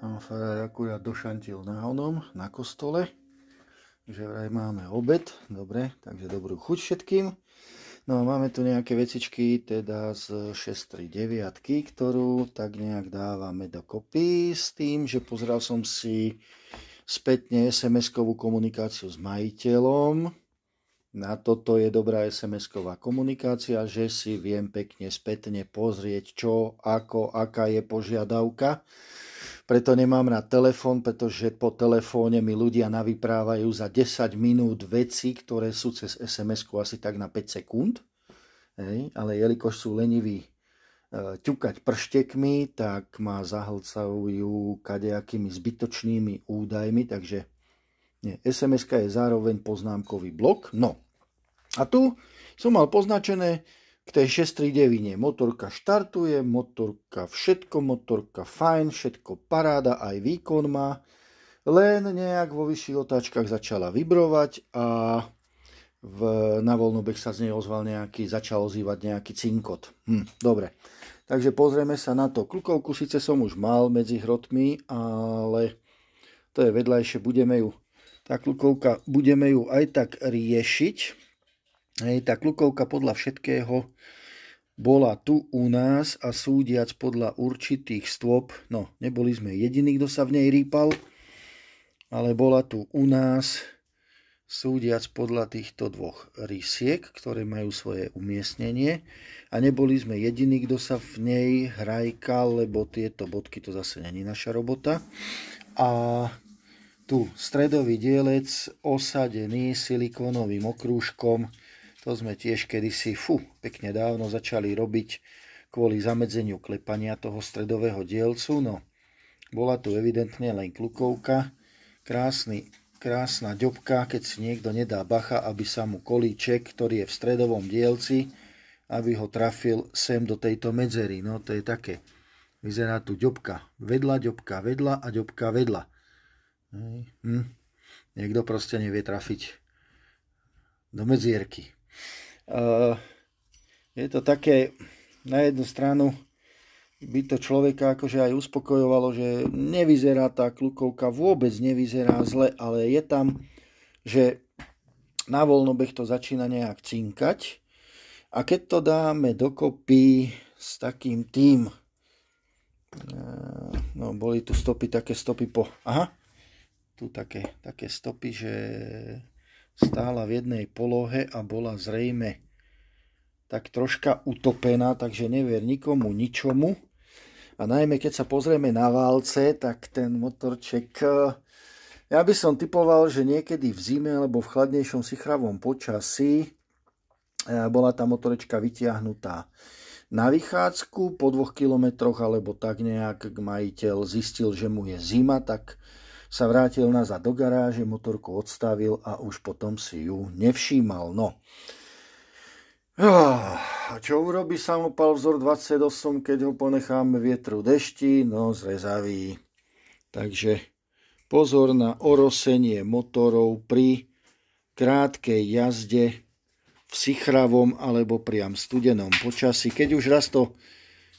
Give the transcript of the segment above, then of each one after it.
Pán farár akurát došantil onom, na kostole, že vraj máme obed, dobre, takže dobrú chuť všetkým. No a máme tu nejaké vecičky, teda z 639, ktorú tak nejak dávame do kopy s tým, že pozrel som si spätne SMS-kovú komunikáciu s majiteľom. Na toto je dobrá SMS-ková komunikácia, že si viem pekne spätne pozrieť, čo, ako, aká je požiadavka preto nemám na telefón, pretože po telefóne mi ľudia navyprávajú za 10 minút veci, ktoré sú cez sms asi tak na 5 sekúnd. Hej, ale jelikož sú leniví e, ťukať prštekmi, tak ma zahlcajú kadejakými zbytočnými údajmi, takže nie, sms je zároveň poznámkový blok. No, a tu som mal poznačené k tej 639. Motorka štartuje, motorka všetko, motorka fajn, všetko paráda, aj výkon má. Len nejak vo vyšších otáčkach začala vibrovať a v, na voľnobeh sa z nej ozval nejaký, začal ozývať nejaký cinkot. Hm, dobre, takže pozrieme sa na to. Klukovku síce som už mal medzi hrotmi, ale to je vedľajšie, budeme ju, tá klukovka, budeme ju aj tak riešiť Hej, tá klukovka podľa všetkého bola tu u nás a súdiac podľa určitých stôp, no neboli sme jediní, kto sa v nej rýpal, ale bola tu u nás súdiac podľa týchto dvoch rysiek, ktoré majú svoje umiestnenie a neboli sme jediní, kto sa v nej hrajkal, lebo tieto bodky to zase není naša robota. A tu stredový dielec osadený silikónovým okrúžkom to sme tiež kedysi, fu, pekne dávno začali robiť kvôli zamedzeniu klepania toho stredového dielcu. No, bola tu evidentne len klukovka, krásny, krásna ďobka, keď si niekto nedá bacha, aby sa mu kolíček, ktorý je v stredovom dielci, aby ho trafil sem do tejto medzery. No, to je také. Vyzerá tu ďobka. Vedľa, ďobka, vedľa a ďobka, vedľa. Hm. Niekto proste nevie trafiť do medzierky. Eh, je to také, na jednu stranu by to človeka akože aj uspokojovalo, že nevyzerá tá klukovka, vôbec nevyzerá zle, ale je tam, že na voľnobeh to začína nejak cinkať a keď to dáme dokopy s takým tým, eh, no boli tu stopy, také stopy po, aha, tu také, také stopy, že stála v jednej polohe a bola zrejme tak troška utopená, takže never nikomu, ničomu. A najmä keď sa pozrieme na válce, tak ten motorček, eh, ja by som typoval, že niekedy v zime alebo v chladnejšom sichravom počasí eh, bola tá motorečka vytiahnutá na vychádzku po dvoch kilometroch alebo tak nejak majiteľ zistil, že mu je zima, tak sa vrátil nazad do garáže, motorku odstavil a už potom si ju nevšímal. No, ah, a čo urobí samopal vzor 28, keď ho ponecháme vietru dešti? No, zrezavý. Takže pozor na orosenie motorov pri krátkej jazde v sichravom alebo priam studenom počasí. Keď už raz to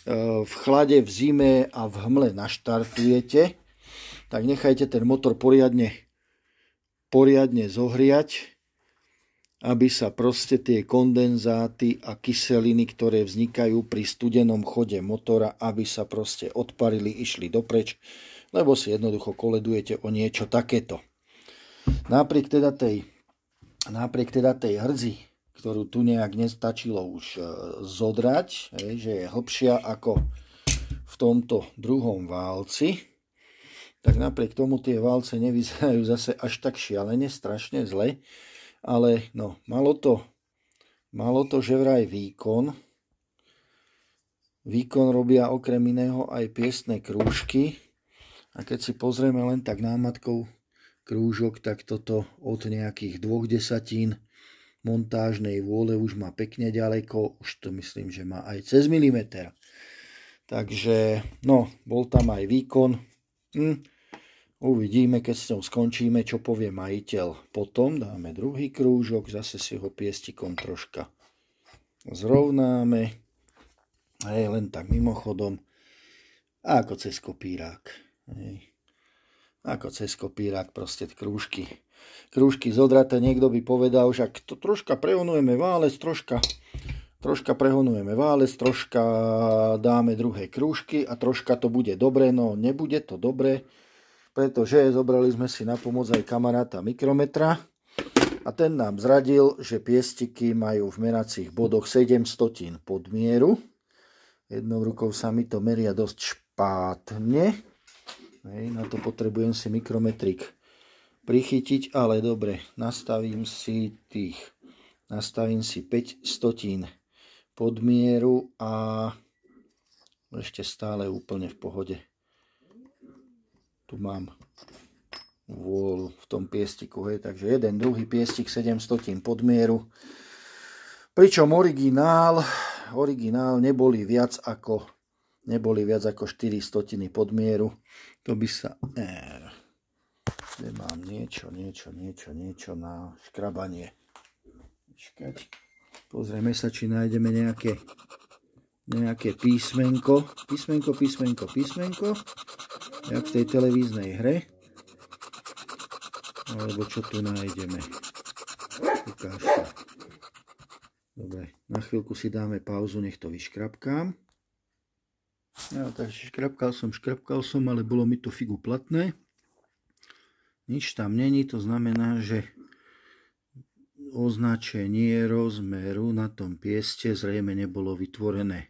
eh, v chlade, v zime a v hmle naštartujete, tak nechajte ten motor poriadne, poriadne zohriať, aby sa proste tie kondenzáty a kyseliny, ktoré vznikajú pri studenom chode motora, aby sa proste odparili, išli dopreč, lebo si jednoducho koledujete o niečo takéto. Napriek teda tej, napriek teda tej hrdzi, ktorú tu nejak nestačilo už e, zodrať, že je hlbšia ako v tomto druhom válci, tak napriek tomu tie válce nevyzerajú zase až tak šialene, strašne zle. Ale no, malo to, malo to že vraj výkon. Výkon robia okrem iného aj piesné krúžky. A keď si pozrieme len tak námatkou krúžok, tak toto od nejakých dvoch desatín montážnej vôle už má pekne ďaleko, už to myslím, že má aj cez milimeter. Takže no, bol tam aj výkon, Hm. Uvidíme, keď s ňou skončíme, čo povie majiteľ. Potom dáme druhý krúžok, zase si ho piestikom troška zrovnáme. je len tak mimochodom. A ako cez kopírák. Hej. Ako cez kopírák proste krúžky. Krúžky zodraté, niekto by povedal, že to troška preonujeme válec, troška troška prehonujeme válec, troška dáme druhé krúžky a troška to bude dobre, no nebude to dobre, pretože zobrali sme si na pomoc aj kamaráta mikrometra a ten nám zradil, že piestiky majú v meracích bodoch 7 stotín pod mieru. Jednou rukou sa mi to meria dosť špátne. Hej, na to potrebujem si mikrometrik prichytiť, ale dobre, nastavím si tých, nastavím si 5 stotín podmieru a ešte stále úplne v pohode. Tu mám vôľu v tom piestiku, hej, takže jeden druhý piestik 700 podmieru. Pričom originál, originál neboli viac ako neboli viac ako 400 podmieru. To by sa... Eh, kde mám niečo, niečo, niečo, niečo na škrabanie. Čakať. Pozrieme sa, či nájdeme nejaké, nejaké písmenko. Písmenko, písmenko, písmenko. Jak v tej televíznej hre. Alebo čo tu nájdeme. Ukáž sa. Dobre, na chvíľku si dáme pauzu, nech to vyškrapkám. Ja, takže škrapkal som, škrapkal som, ale bolo mi to figu platné. Nič tam není, to znamená, že označenie rozmeru na tom pieste zrejme nebolo vytvorené e,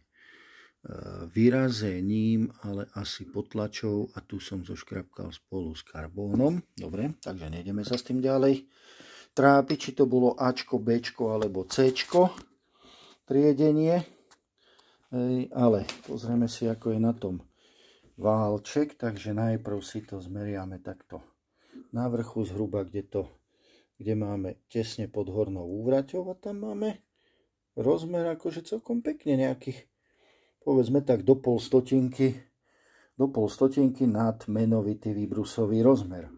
vyrazením, ale asi potlačou a tu som zoškrapkal spolu s karbónom. Dobre, takže nejdeme sa s tým ďalej trápiť, či to bolo Ačko, Bčko alebo Cčko triedenie. Ej, ale pozrieme si, ako je na tom válček, takže najprv si to zmeriame takto na vrchu zhruba, kde to kde máme tesne pod hornou úvraťou a tam máme rozmer akože celkom pekne nejakých, povedzme tak do pol stotinky, do pol stotinky nad menovitý výbrusový rozmer.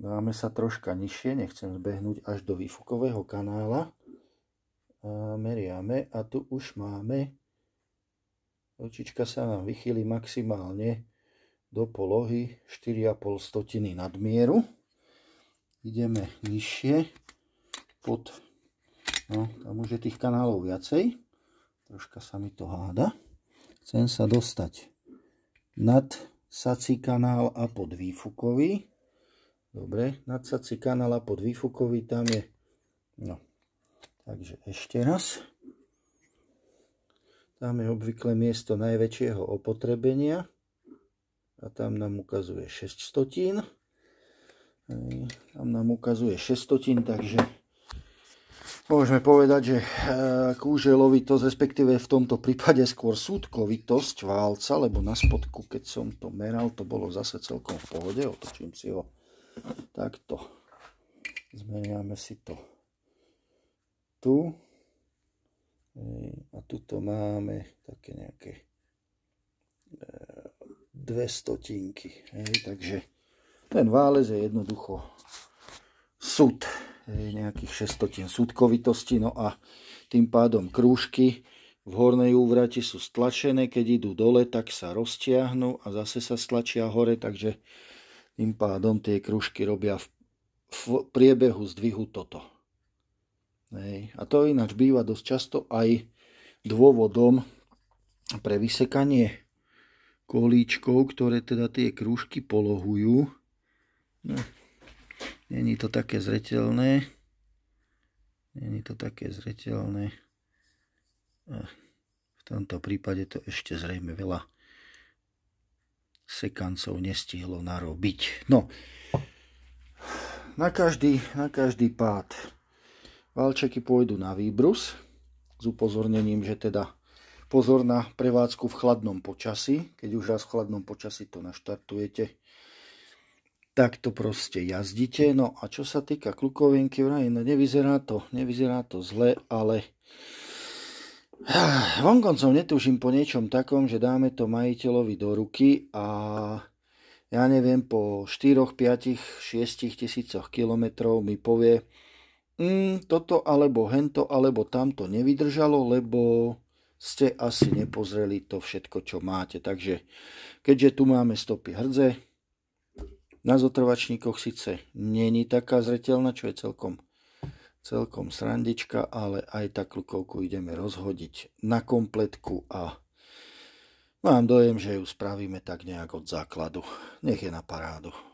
Dáme sa troška nižšie, nechcem zbehnúť až do výfukového kanála. A meriame a tu už máme, očička sa nám vychýli maximálne do polohy 4,5 stotiny nadmieru. mieru ideme nižšie pod no, tam už je tých kanálov viacej troška sa mi to háda chcem sa dostať nad sací kanál a pod výfukový dobre, nad sací kanál a pod výfukový tam je no takže ešte raz tam je obvykle miesto najväčšieho opotrebenia a tam nám ukazuje 6 stotín tam nám ukazuje 600, takže môžeme povedať, že eh, kúželovitosť, respektíve v tomto prípade skôr súdkovitosť válca, lebo na spodku, keď som to meral, to bolo zase celkom v pohode. Otočím si ho takto. Zmeniame si to tu. A tuto máme také nejaké eh, dve stotinky. Hej, takže ten válec je jednoducho súd, e, nejakých šestotín súdkovitosti, no a tým pádom krúžky v hornej úvrati sú stlačené, keď idú dole, tak sa roztiahnu a zase sa stlačia hore, takže tým pádom tie krúžky robia v, v priebehu zdvihu toto. Hej. A to ináč býva dosť často aj dôvodom pre vysekanie kolíčkov, ktoré teda tie krúžky polohujú. No, Není to také zretelné. Není to také zretelné. V tomto prípade to ešte zrejme veľa sekancov nestihlo narobiť. No, na každý, na každý pád valčeky pôjdu na výbrus s upozornením, že teda pozor na prevádzku v chladnom počasí. Keď už raz v chladnom počasí to naštartujete, tak to proste jazdíte. No a čo sa týka klukovinky, vraj, no nevyzerá to, nevyzerá to zle, ale vonkoncom netúžim po niečom takom, že dáme to majiteľovi do ruky a ja neviem, po 4, 5, 6 tisícoch kilometrov mi povie, mm, toto alebo hento alebo tamto nevydržalo, lebo ste asi nepozreli to všetko, čo máte. Takže keďže tu máme stopy hrdze, na zotrvačníkoch síce není taká zretelná, čo je celkom, celkom srandička, ale aj tak klukovku ideme rozhodiť na kompletku a mám dojem, že ju spravíme tak nejak od základu. Nech je na parádu.